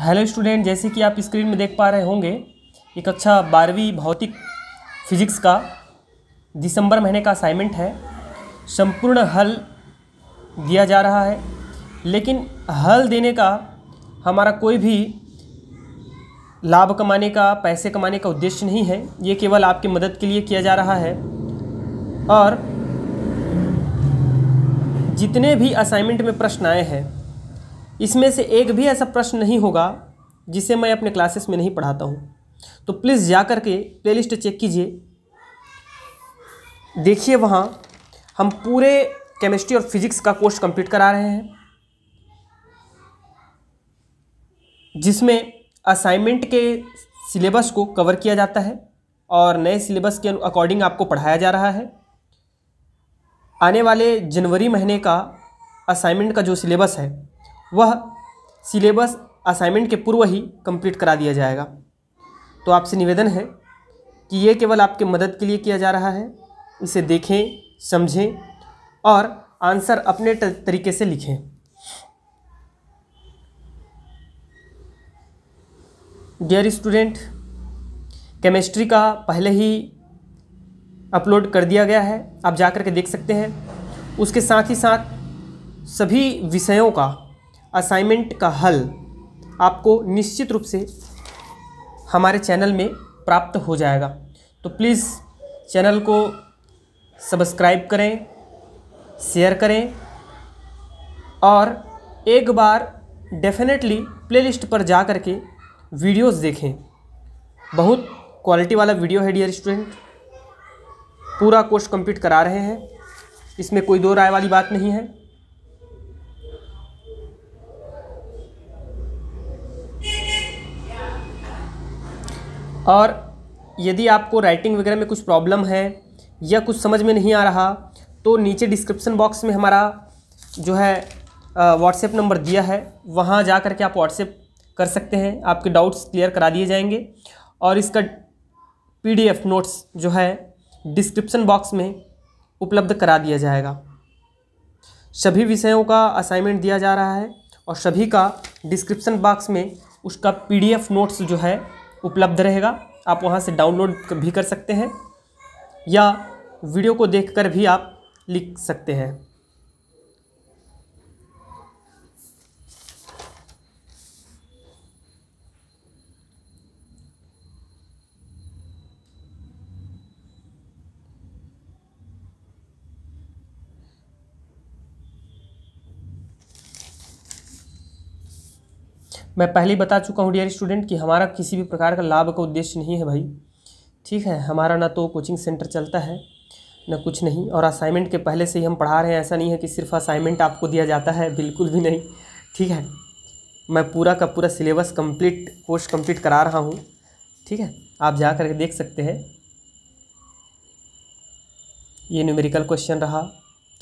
hello student जैसे कि आप स्क्रीन में देख पा रहे होंगे ये कक्षा अच्छा बारहवीं भौतिक फिजिक्स का दिसंबर महीने का असाइनमेंट है संपूर्ण हल दिया जा रहा है लेकिन हल देने का हमारा कोई भी लाभ कमाने का पैसे कमाने का उद्देश्य नहीं है ये केवल आपकी मदद के लिए किया जा रहा है और जितने भी असाइनमेंट में प्रश्न आए हैं इसमें से एक भी ऐसा प्रश्न नहीं होगा जिसे मैं अपने क्लासेस में नहीं पढ़ाता हूँ तो प्लीज़ जा कर के प्लेलिस्ट चेक कीजिए देखिए वहाँ हम पूरे केमिस्ट्री और फिजिक्स का कोर्स कंप्लीट करा रहे हैं जिसमें असाइनमेंट के सिलेबस को कवर किया जाता है और नए सिलेबस के अकॉर्डिंग आपको पढ़ाया जा रहा है आने वाले जनवरी महीने का असाइनमेंट का जो सिलेबस है वह सिलेबस असाइनमेंट के पूर्व ही कंप्लीट करा दिया जाएगा तो आपसे निवेदन है कि ये केवल आपके मदद के लिए किया जा रहा है इसे देखें समझें और आंसर अपने तरीके से लिखें डियर स्टूडेंट केमिस्ट्री का पहले ही अपलोड कर दिया गया है आप जा कर के देख सकते हैं उसके साथ ही साथ सभी विषयों का असाइनमेंट का हल आपको निश्चित रूप से हमारे चैनल में प्राप्त हो जाएगा तो प्लीज़ चैनल को सब्सक्राइब करें शेयर करें और एक बार डेफिनेटली प्लेलिस्ट पर जा कर के वीडियोस देखें बहुत क्वालिटी वाला वीडियो है डियर स्टूडेंट पूरा कोर्स कंप्लीट करा रहे हैं इसमें कोई दो राय वाली बात नहीं है और यदि आपको राइटिंग वगैरह में कुछ प्रॉब्लम है या कुछ समझ में नहीं आ रहा तो नीचे डिस्क्रिप्सन बॉक्स में हमारा जो है व्हाट्सएप नंबर दिया है वहाँ जा कर के आप व्हाट्सएप कर सकते हैं आपके डाउट्स क्लियर करा दिए जाएंगे और इसका पीडीएफ नोट्स जो है डिस्क्रिप्सन बॉक्स में उपलब्ध करा दिया जाएगा सभी विषयों का असाइनमेंट दिया जा रहा है और सभी का डिस्क्रिप्सन बॉक्स में उसका पीडीएफ नोट्स जो है उपलब्ध रहेगा आप वहाँ से डाउनलोड भी कर सकते हैं या वीडियो को देखकर भी आप लिख सकते हैं मैं पहले ही बता चुका हूँ डियर स्टूडेंट कि हमारा किसी भी प्रकार का लाभ का उद्देश्य नहीं है भाई ठीक है हमारा ना तो कोचिंग सेंटर चलता है ना कुछ नहीं और असाइनमेंट के पहले से ही हम पढ़ा रहे हैं ऐसा नहीं है कि सिर्फ असाइनमेंट आपको दिया जाता है बिल्कुल भी नहीं ठीक है मैं पूरा का पूरा सिलेबस कंप्लीट कोर्स कंप्लीट करा रहा हूँ ठीक है आप जा करके देख सकते हैं ये न्यूमेरिकल क्वेश्चन रहा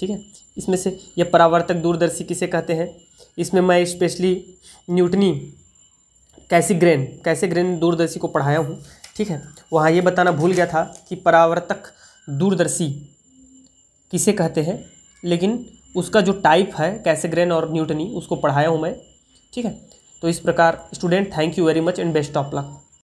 ठीक है इसमें से यह परावर्तक दूरदर्शी किसे कहते हैं इसमें मैं स्पेशली न्यूटनी कैसीग्रेन कैसीग्रेन दूरदर्शी को पढ़ाया हूँ ठीक है वहाँ ये बताना भूल गया था कि परावर्तक दूरदर्शी किसे कहते हैं लेकिन उसका जो टाइप है कैसेग्रेन और न्यूटनी उसको पढ़ाया हूँ मैं ठीक है तो इस प्रकार student thank you very much and best of luck